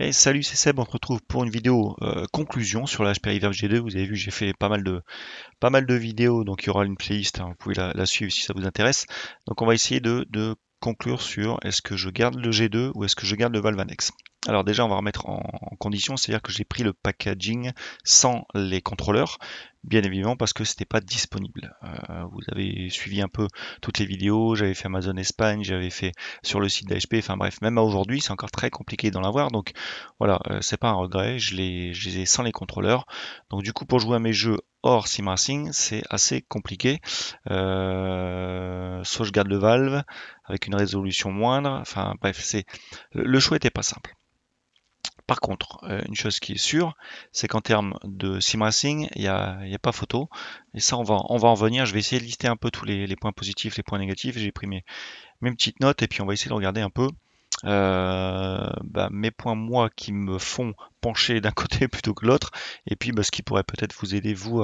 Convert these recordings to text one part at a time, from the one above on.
Et salut, c'est Seb, on se retrouve pour une vidéo euh, conclusion sur la HPI G2. Vous avez vu, j'ai fait pas mal de pas mal de vidéos, donc il y aura une playlist, hein. vous pouvez la, suivre si ça vous intéresse. Donc on va essayer de, de conclure sur est-ce que je garde le G2 ou est-ce que je garde le Valve Valvanex. Alors déjà, on va remettre en, condition, c'est-à-dire que j'ai pris le packaging sans les contrôleurs, bien évidemment parce que c'était pas disponible. Euh, vous avez suivi un peu toutes les vidéos, j'avais fait Amazon Espagne, j'avais fait sur le site d'HP, enfin bref, même à aujourd'hui, c'est encore très compliqué d'en avoir, donc voilà, euh, c'est pas un regret, je les, je les ai sans les contrôleurs. Donc du coup, pour jouer à mes jeux Or, SimRacing, c'est assez compliqué. je euh, garde le valve avec une résolution moindre. Enfin, bref, c'est le choix n'était pas simple. Par contre, euh, une chose qui est sûre, c'est qu'en termes de simracing, il n'y a, pas photo. Et ça, on va, on va en venir. Je vais essayer de lister un peu tous les, points positifs, les points négatifs. J'ai pris mes, mes, petites notes et puis on va essayer de regarder un peu euh, bah, mes points moi qui me font pencher d'un côté plutôt que l'autre, et puis bah, ce qui pourrait peut-être vous aider vous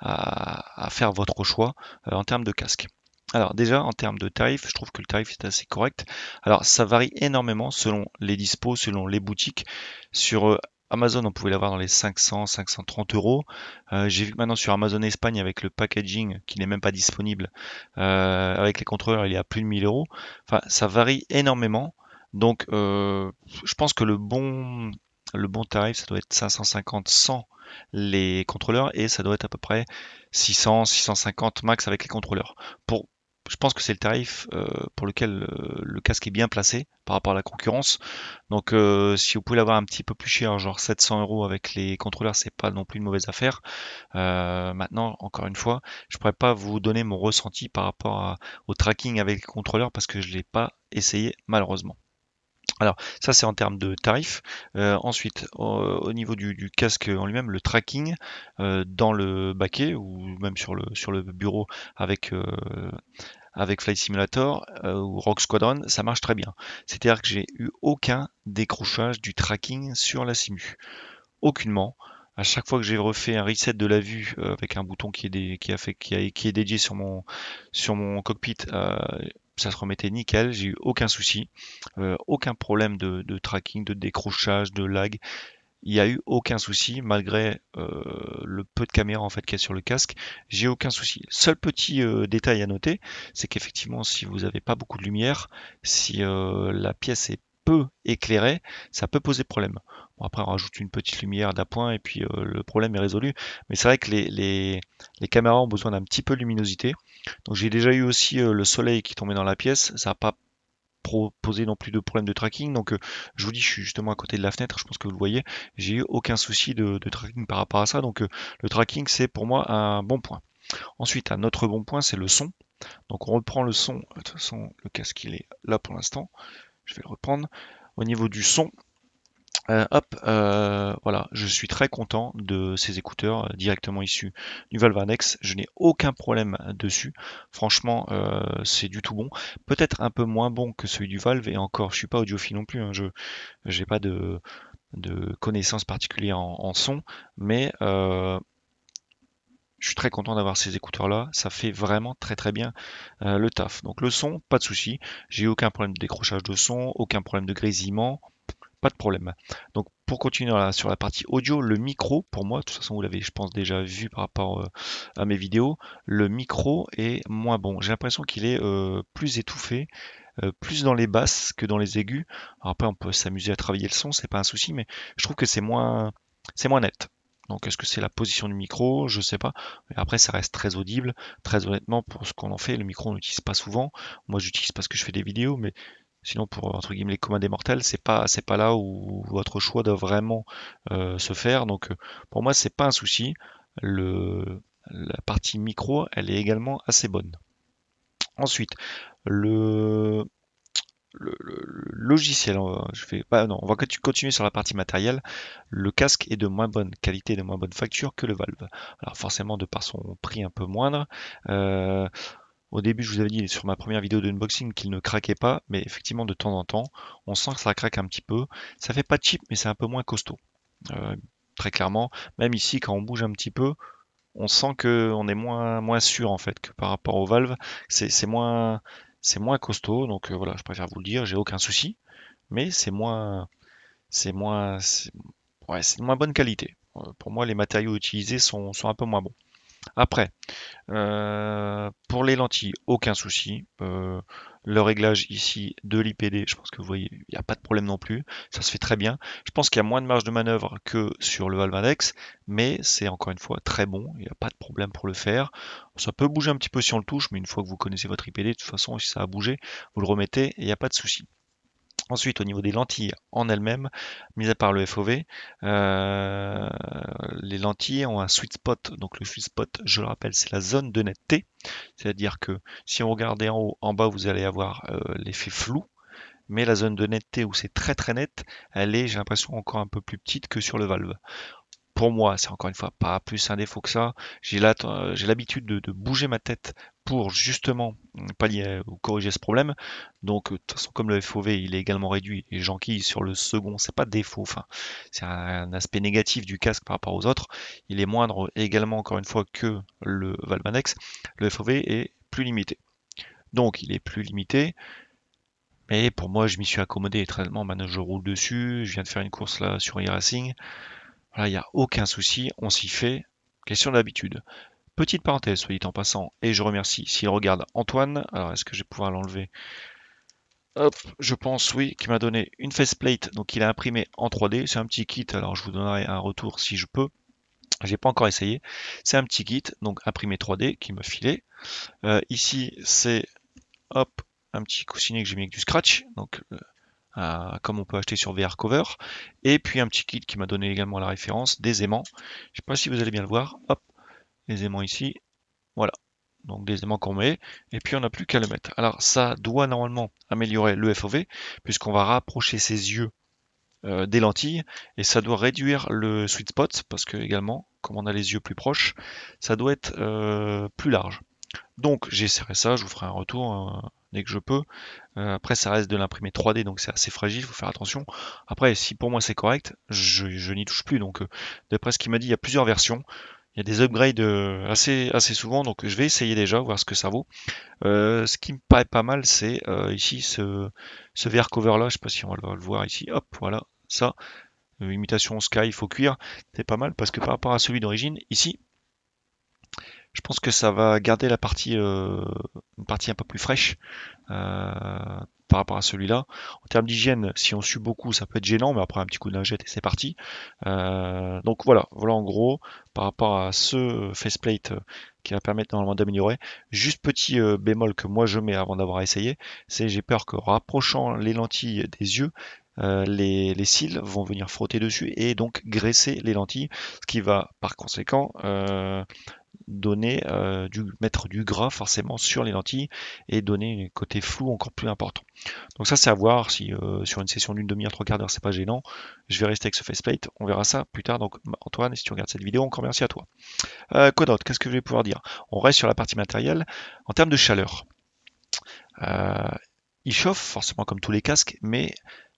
à, faire votre choix euh, en termes de casque. Alors déjà en termes de tarif, je trouve que le tarif est assez correct. Alors ça varie énormément selon les dispos, selon les boutiques. Sur euh, Amazon, on pouvait l'avoir dans les 500, 530 euros. J'ai vu maintenant sur Amazon Espagne, avec le packaging qui n'est même pas disponible, avec les contrôleurs, il y a plus de 1000 euros. Enfin, ça varie énormément. Donc, euh, je pense que le bon, le bon tarif, ça doit être 550, sans les contrôleurs et ça doit être à peu près 600, 650 max avec les contrôleurs. Pour, je pense que c'est le tarif euh, pour lequel euh, le casque est bien placé par rapport à la concurrence. Donc, si vous pouvez l'avoir un petit peu plus cher, genre 700 euros avec les contrôleurs, c'est pas non plus une mauvaise affaire. maintenant, encore une fois, je pourrais pas vous donner mon ressenti par rapport au tracking avec les contrôleurs parce que je l'ai pas essayé malheureusement. Alors ça c'est en termes de tarifs. Euh, ensuite au, niveau du, casque en lui-même, le tracking euh, dans le baquet ou même sur le, sur le bureau avec euh, avec Flight Simulator ou Rock Squadron, ça marche très bien. C'est-à-dire que j'ai eu aucun décrochage du tracking sur la simu. Aucunement. À chaque fois que j'ai refait un reset de la vue avec un bouton qui est, qui a fait... qui Qui est dédié sur mon, sur mon cockpit, euh, ça se remettait nickel, j'ai eu aucun souci, euh, aucun problème de, tracking, de décrochage, de lag. Il n'y a eu aucun souci malgré euh, le peu de caméra en fait qu'il y a sur le casque. J'ai aucun souci. Seul petit euh, détail à noter, c'est qu'effectivement, si vous n'avez pas beaucoup de lumière, si la pièce est peu éclairée, ça peut poser problème après, on rajoute une petite lumière d'appoint et puis euh, le problème est résolu. Mais c'est vrai que les, caméras ont besoin d'un petit peu de luminosité. Donc j'ai déjà eu aussi euh, le soleil qui tombait dans la pièce. Ça n'a pas posé non plus de problème de tracking. Donc euh, je vous dis, je suis justement à côté de la fenêtre, je pense que vous le voyez. J'ai eu aucun souci de, de, tracking par rapport à ça. Donc le tracking, c'est pour moi un bon point. Ensuite, un autre bon point, c'est le son. Donc on reprend le son. De toute façon, le casque, il est là pour l'instant. Je vais le reprendre. Au niveau du son, euh, hop, euh, voilà, je suis très content de ces écouteurs euh, directement issus du Valve Valvanex. Je n'ai aucun problème dessus. Franchement, c'est du tout bon. Peut-être un peu moins bon que celui du Valve, et encore, je suis pas audiophile non plus. Hein. je n'ai pas de, connaissances particulières en, en son, mais je suis très content d'avoir ces écouteurs là, ça fait vraiment très très bien le taf. Donc le son, pas de souci, j'ai aucun problème de décrochage de son, aucun problème de grésillement, pas de problème. Donc pour continuer sur la partie audio, le micro, pour moi, de toute façon vous l'avez je pense déjà vu par rapport euh, à mes vidéos, le micro est moins bon. J'ai l'impression qu'il est euh, plus étouffé. Euh, plus dans les basses que dans les aigus. après, on peut s'amuser à travailler le son, c'est pas un souci, mais je trouve que c'est moins, c'est moins net. Donc est-ce que c'est la position du micro Je sais pas. Mais après ça reste très audible. Très honnêtement, pour ce qu'on en fait, le micro on l'utilise pas souvent. Moi j'utilise parce que je fais des vidéos, mais Sinon, pour euh, entre guillemets les commandes des mortels, c'est pas c'est pas là où votre choix doit vraiment euh, se faire. Donc, euh, pour moi, c'est pas un souci. la partie micro, elle est également assez bonne. Ensuite, le, logiciel, je bah, non, on va continuer sur la partie matérielle. Le casque est de moins bonne qualité, de moins bonne facture que le Valve. Alors forcément, de par son prix un peu moindre. Au début, je vous avais dit sur ma première vidéo d'unboxing qu'il ne craquait pas, mais effectivement, de temps en temps, on sent que ça craque un petit peu. Ça fait pas cheap, mais c'est un peu moins costaud. Euh, très clairement, même ici, quand on bouge un petit peu, on sent qu'on est moins, moins sûr en fait que par rapport aux valves. C'est moins, moins costaud, donc euh, voilà, je préfère vous le dire, j'ai aucun souci, mais c'est moins. moins. Ouais, c'est moins bonne qualité. Euh, pour moi, les matériaux utilisés sont, sont un peu moins bons. Après, euh, pour les lentilles, aucun souci. Euh, le réglage ici de l'IPD, je pense que vous voyez, il n'y a pas de problème non plus. Ça se fait très bien. Je pense qu'il y a moins de marge de manœuvre que sur le Index, mais c'est encore une fois très bon. Il n'y a pas de problème pour le faire. Ça peut bouger un petit peu si on le touche, mais une fois que vous connaissez votre IPD, de toute façon, si ça a bougé, vous le remettez et il n'y a pas de souci. Ensuite, au niveau des lentilles en elles-mêmes, mis à part le FOV, euh, les lentilles ont un sweet spot. Donc le sweet spot, je le rappelle, c'est la zone de netteté. C'est-à-dire que si on regardait en haut, en bas, vous allez avoir euh, l'effet flou. Mais la zone de netteté où c'est très très net, elle est, j'ai l'impression, encore un peu plus petite que sur le valve pour moi, c'est encore une fois pas plus un défaut que ça. J'ai euh, l'habitude de, bouger ma tête pour justement hum, pallier euh, ou corriger ce problème. Donc, euh, de toute façon, comme le FOV, il est également réduit et j'enquille sur le second, c'est pas défaut, enfin, c'est un, aspect négatif du casque par rapport aux autres. Il est moindre également, encore une fois, que le Valmanex. Le FOV est plus limité. Donc, il est plus limité. Mais pour moi, je m'y suis accommodé. Très maintenant, je roule dessus. Je viens de faire une course là sur iRacing. Voilà, il n'y a aucun souci, on s'y fait. Question d'habitude. Petite parenthèse, soit dit en passant, et je remercie s'il regarde Antoine. Alors, est-ce que je vais pouvoir l'enlever Hop, je pense, oui, qui m'a donné une faceplate, donc il a imprimé en 3D. C'est un petit kit, alors je vous donnerai un retour si je peux. J'ai pas encore essayé. C'est un petit kit, donc imprimé 3D, qui me filait. Euh, ici, c'est hop, un petit coussinet que j'ai mis avec du scratch. Donc, euh, comme on peut acheter sur VR Cover. Et puis un petit kit qui m'a donné également la référence des aimants. Je sais pas si vous allez bien le voir. Hop, les aimants ici. Voilà. Donc des aimants qu'on met, et puis on n'a plus qu'à le mettre. Alors ça doit normalement améliorer le FOV, puisqu'on va rapprocher ses yeux euh, des lentilles, et ça doit réduire le sweet spot, parce que également, comme on a les yeux plus proches, ça doit être euh, plus large. Donc j'essaierai ça, je vous ferai un retour euh, dès que je peux. Euh, après, ça reste de l'imprimer 3D, donc c'est assez fragile, il faut faire attention. Après, si pour moi c'est correct, je, n'y touche plus. Donc, euh, d'après ce qu'il m'a dit, il y a plusieurs versions. Il y a des upgrades euh, assez, assez souvent, donc je vais essayer déjà, voir ce que ça vaut. ce qui me paraît pas mal, c'est ici ce, ce cover là, je sais pas si on va le voir ici, hop, voilà, ça, imitation Sky, faut cuire. c'est pas mal parce que par rapport à celui d'origine, ici, je pense que ça va garder la partie, euh, une partie un peu plus fraîche euh, par rapport à celui-là. En termes d'hygiène, si on sue beaucoup, ça peut être gênant, mais après un petit coup de lingette et c'est parti. Euh, donc voilà, voilà en gros par rapport à ce faceplate qui va permettre normalement d'améliorer. Juste petit bémol que moi je mets avant d'avoir essayé, c'est j'ai peur que rapprochant les lentilles des yeux, les, les, cils vont venir frotter dessus et donc graisser les lentilles, ce qui va par conséquent donner euh, du mettre du gras forcément sur les lentilles et donner un côté flou encore plus important. Donc ça c'est à voir si euh, sur une session d'une demi-heure, trois quarts d'heure, c'est pas gênant. Je vais rester avec ce faceplate, on verra ça plus tard. Donc bah, Antoine, si tu regardes cette vidéo, encore merci à toi. Euh, quoi d'autre Qu'est-ce que je vais pouvoir dire On reste sur la partie matérielle. En termes de chaleur, il chauffe forcément comme tous les casques, mais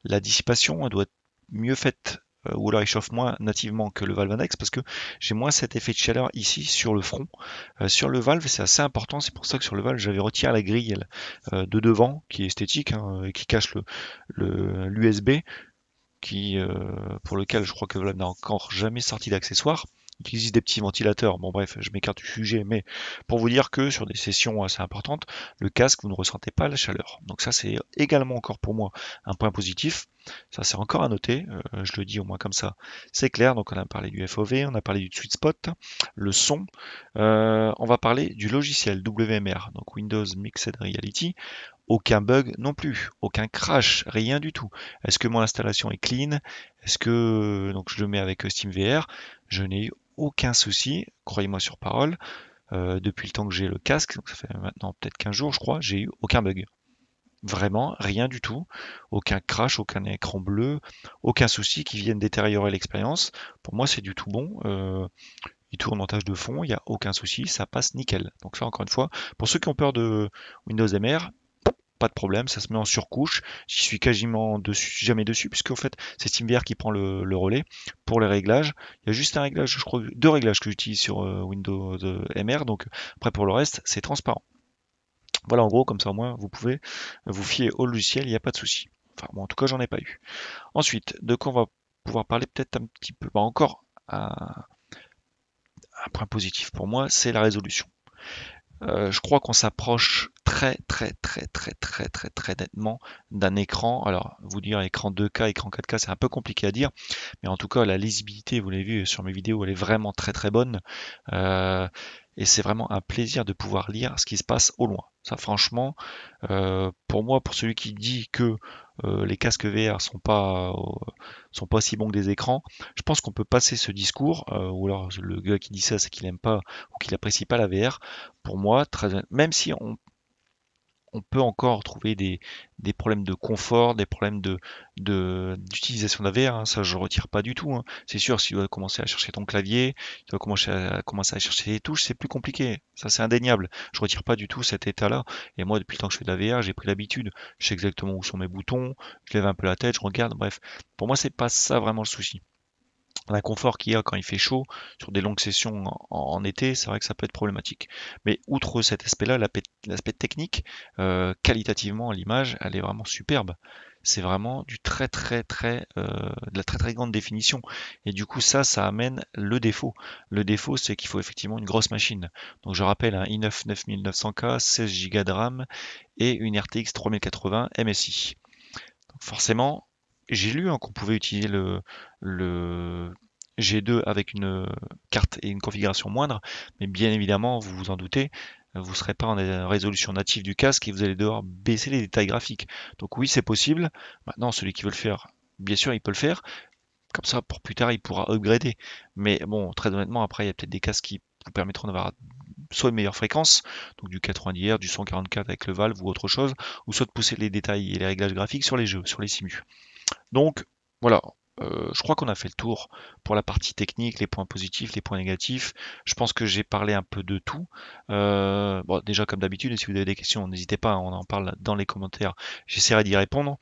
la dissipation doit être mieux faite euh, ou alors il chauffe moins nativement que le valve Index, parce que j'ai moins cet effet de chaleur ici sur le front. Euh, sur le valve, c'est assez important, c'est pour ça que sur le valve, j'avais retiré la grille euh, de devant qui est esthétique hein, et qui cache le l'USB. qui, pour lequel je crois que Valve n'a encore jamais sorti d'accessoire. Il existe des petits ventilateurs. Bon, bref, je m'écarte du sujet, mais pour vous dire que sur des sessions assez importantes, le casque, vous ne ressentez pas la chaleur. Donc, ça, c'est également encore pour moi un point positif. Ça, c'est encore à noter. Euh, je le dis au moins comme ça. C'est clair. Donc, on a parlé du FOV, on a parlé du sweet spot, le son. Euh, on va parler du logiciel WMR, donc Windows Mixed Reality aucun bug non plus, aucun crash, rien du tout. Est-ce que mon installation est clean Est-ce que donc je le mets avec SteamVR Je n'ai aucun souci, croyez-moi sur parole. Euh, depuis le temps que j'ai le casque, ça fait maintenant peut-être 15 jours, je crois, j'ai eu aucun bug. Vraiment, rien du tout. Aucun crash, aucun écran bleu, aucun souci qui vienne détériorer l'expérience. Pour moi, c'est du tout bon. Euh, il tourne en tâche de fond, il n'y a aucun souci, ça passe nickel. Donc ça, encore une fois, pour ceux qui ont peur de Windows MR, pas de problème, ça se met en surcouche. J'y suis quasiment dessus, jamais dessus, puisque en fait c'est SteamVR qui prend le, relais pour les réglages. Il y a juste un réglage, je crois, deux réglages que j'utilise sur euh, Windows euh, MR, donc après pour le reste, c'est transparent. Voilà en gros, comme ça au moins vous pouvez vous fier au logiciel, il n'y a pas de souci. Enfin, bon, en tout cas, j'en ai pas eu. Ensuite, de quoi on va pouvoir parler peut-être un petit peu, bah, encore un, point positif pour moi, c'est la résolution. Euh, je crois qu'on s'approche très très très très très très très nettement d'un écran. Alors vous dire écran 2K, écran 4K, c'est un peu compliqué à dire, mais en tout cas la lisibilité, vous l'avez vu sur mes vidéos, elle est vraiment très très bonne. Euh, et c'est vraiment un plaisir de pouvoir lire ce qui se passe au loin. Ça franchement, euh, pour moi, pour celui qui dit que euh, les casques VR sont pas sont pas si bons que des écrans. Je pense qu'on peut passer ce discours, ou alors le gars qui dit ça, c'est qu'il aime pas ou qu'il apprécie pas la VR. Pour moi, très, même si on, on peut encore trouver des, problèmes de confort, des problèmes d'utilisation de, hein, Ça, je retire pas du tout. Hein. C'est sûr, si tu dois commencer à chercher ton clavier, tu dois commencer à, commencer à chercher les touches, c'est plus compliqué. Ça, c'est indéniable. Je ne retire pas du tout cet état-là. Et moi, depuis le temps que je fais de la VR, j'ai pris l'habitude. Je sais exactement où sont mes boutons. Je lève un peu la tête, je regarde. Bref, pour moi, c'est pas ça vraiment le souci confort qu'il y a quand il fait chaud sur des longues sessions en, été, c'est vrai que ça peut être problématique. Mais outre cet aspect-là, l'aspect technique, euh, qualitativement, l'image, elle est vraiment superbe. C'est vraiment du très très très euh, de la très très grande définition. Et du coup, ça, ça amène le défaut. Le défaut, c'est qu'il faut effectivement une grosse machine. Donc je rappelle un i9 9900K, 16 Go de RAM et une RTX 3080 MSI. Donc forcément, j'ai lu hein, qu'on pouvait utiliser le, G2 avec une euh, carte et une configuration moindre, mais bien évidemment, vous vous en doutez, vous ne serez pas en euh, résolution native du casque et vous allez devoir baisser les détails graphiques. Donc oui, c'est possible. Maintenant, celui qui veut le faire, bien sûr, il peut le faire. Comme ça, pour plus tard, il pourra upgrader. Mais bon, très honnêtement, après, il y a peut-être des casques qui vous permettront d'avoir soit une meilleure fréquence, donc du 90 Hz, du 144 avec le valve ou autre chose, ou soit de pousser les détails et les réglages graphiques sur les jeux, sur les simus. Donc voilà, euh, je crois qu'on a fait le tour pour la partie technique, les points positifs, les points négatifs. Je pense que j'ai parlé un peu de tout. Euh, bon, déjà, comme d'habitude, si vous avez des questions, n'hésitez pas, on en parle dans les commentaires. J'essaierai d'y répondre.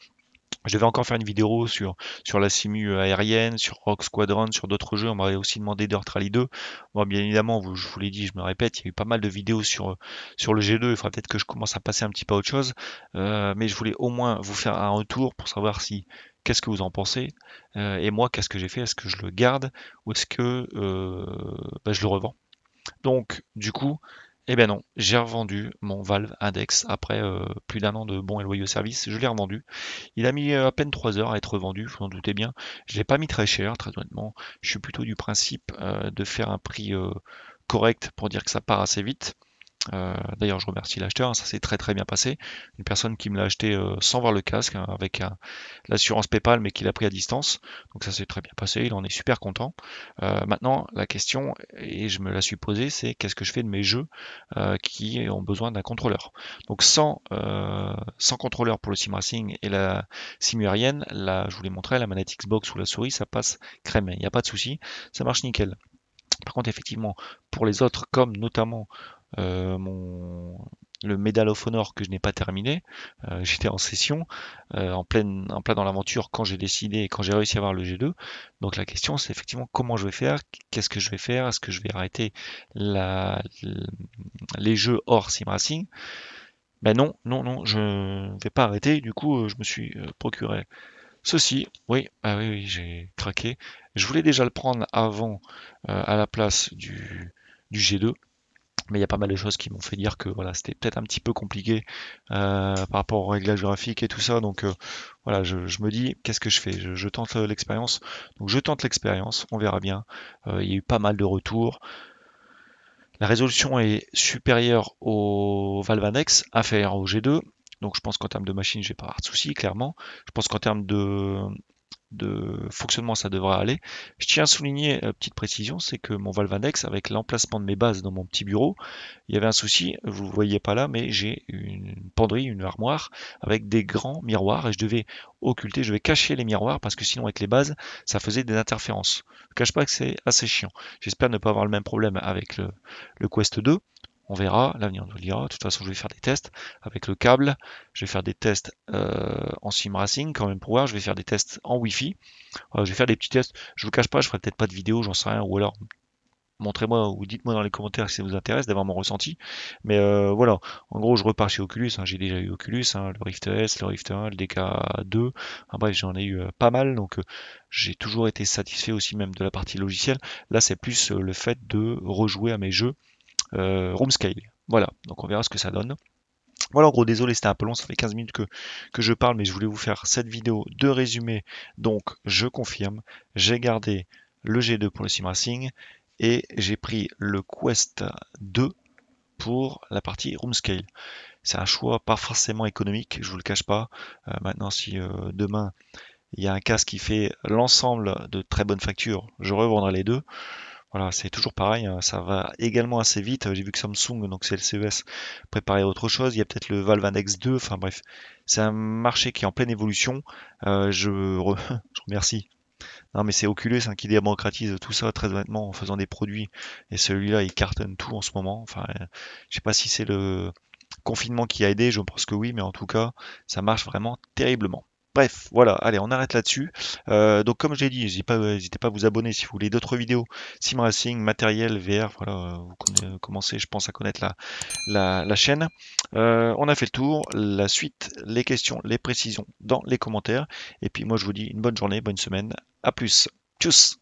Je devais encore faire une vidéo sur, sur la simu aérienne, sur Rock Squadron, sur d'autres jeux. On m'avait aussi demandé Dirt Rally 2. Bon, bien évidemment, vous, je vous l'ai dit, je me répète, il y a eu pas mal de vidéos sur, sur le G2. Il faudra peut-être que je commence à passer un petit peu à autre chose. Euh, mais je voulais au moins vous faire un retour pour savoir si qu'est-ce que vous en pensez euh, Et moi, qu'est-ce que j'ai fait Est-ce que je le garde ou est-ce que euh, bah, je le revends Donc, du coup, eh ben non, j'ai revendu mon Valve Index après euh, plus d'un an de bons et loyaux services. Je l'ai revendu. Il a mis euh, à peine 3 heures à être revendu, vous en doutez bien. Je ne l'ai pas mis très cher, très honnêtement. Je suis plutôt du principe euh, de faire un prix correct pour dire que ça part assez vite. Euh, d'ailleurs, je remercie l'acheteur, hein, ça s'est très très bien passé. Une personne qui me l'a acheté euh, sans voir le casque, hein, avec euh, l'assurance PayPal, mais qui l'a pris à distance. Donc ça s'est très bien passé, il en est super content. maintenant, la question, et je me la suis posée, c'est qu'est-ce que je fais de mes jeux qui ont besoin d'un contrôleur Donc sans, sans contrôleur pour le sim racing et la simurienne, là, je vous l'ai montré, la manette Xbox ou la souris, ça passe crème, il n'y a pas de souci, ça marche nickel. Par contre, effectivement, pour les autres, comme notamment euh, mon, le Medal of Honor que je n'ai pas terminé. Euh, j'étais en session, euh, en, pleine, plein dans l'aventure quand j'ai décidé et quand j'ai réussi à avoir le G2. Donc la question c'est effectivement comment je vais faire, qu'est-ce que je vais faire, est-ce que je vais arrêter les jeux hors Simracing racing Ben non, non, non, je ne vais pas arrêter. Du coup, je me suis procuré ceci. Oui, ah oui, oui j'ai craqué. Je voulais déjà le prendre avant à la place du, du G2 mais il y a pas mal de choses qui m'ont fait dire que voilà c'était peut-être un petit peu compliqué euh, par rapport au réglage graphique et tout ça donc euh, voilà je, me dis qu'est-ce que je fais je, tente euh, l'expérience donc je tente l'expérience on verra bien il y a eu pas mal de retours la résolution est supérieure au Valve Index inférieure au G2 donc je pense qu'en termes de machine j'ai pas de soucis, clairement je pense qu'en termes de de fonctionnement, ça devrait aller. Je tiens à souligner, euh, petite précision, c'est que mon Valve Index, avec l'emplacement de mes bases dans mon petit bureau, il y avait un souci, vous ne voyez pas là, mais j'ai une penderie, une armoire, avec des grands miroirs, et je devais occulter, je devais cacher les miroirs, parce que sinon avec les bases, ça faisait des interférences. Je ne cache pas que c'est assez chiant. J'espère ne pas avoir le même problème avec le Quest 2, on verra, l'avenir nous le dira. De toute façon, je vais faire des tests avec le câble. Je vais faire des tests euh, en sim racing quand même pour voir. Je vais faire des tests en Wi-Fi. Euh, je vais faire des petits tests. Je vous cache pas, je ferai peut-être pas de vidéo, j'en sais rien. Ou alors, montrez-moi ou dites-moi dans les commentaires si ça vous intéresse d'avoir mon ressenti. Mais euh, voilà, en gros, je repars chez Oculus. Hein. J'ai déjà eu Oculus, hein. le Rift S, le Rift 1, le DK2. bref, j'en ai eu pas mal. Donc, j'ai toujours été satisfait aussi même de la partie logicielle. Là, c'est plus le fait de rejouer à mes jeux euh, room scale. Voilà, donc on verra ce que ça donne. Voilà, en gros, désolé, c'était un peu long, ça fait 15 minutes que, que, je parle, mais je voulais vous faire cette vidéo de résumé. Donc, je confirme, j'ai gardé le G2 pour le simracing et j'ai pris le Quest 2 pour la partie room scale. C'est un choix pas forcément économique, je vous le cache pas. Euh, maintenant, si euh, demain il y a un casque qui fait l'ensemble de très bonnes factures, je revendrai les deux. Voilà, c'est toujours pareil, hein, ça va également assez vite. Euh, j'ai vu que Samsung, donc c'est le CES, préparait autre chose. Il y a peut-être le Valve Index 2, enfin bref, c'est un marché qui est en pleine évolution. Euh, je, re... je, remercie. Non, mais c'est Oculus hein, qui démocratise tout ça très honnêtement en faisant des produits. Et celui-là, il cartonne tout en ce moment. Enfin, euh, je sais pas si c'est le confinement qui a aidé, je pense que oui, mais en tout cas, ça marche vraiment terriblement. Bref, voilà, allez, on arrête là-dessus. Euh, donc comme j'ai dit, n'hésitez pas, à vous abonner si vous voulez d'autres vidéos, sim racing, matériel, VR, voilà, vous commencez, je pense, à connaître la, chaîne. Euh, on a fait le tour, la suite, les questions, les précisions dans les commentaires. Et puis moi, je vous dis une bonne journée, bonne semaine, à plus. Tchuss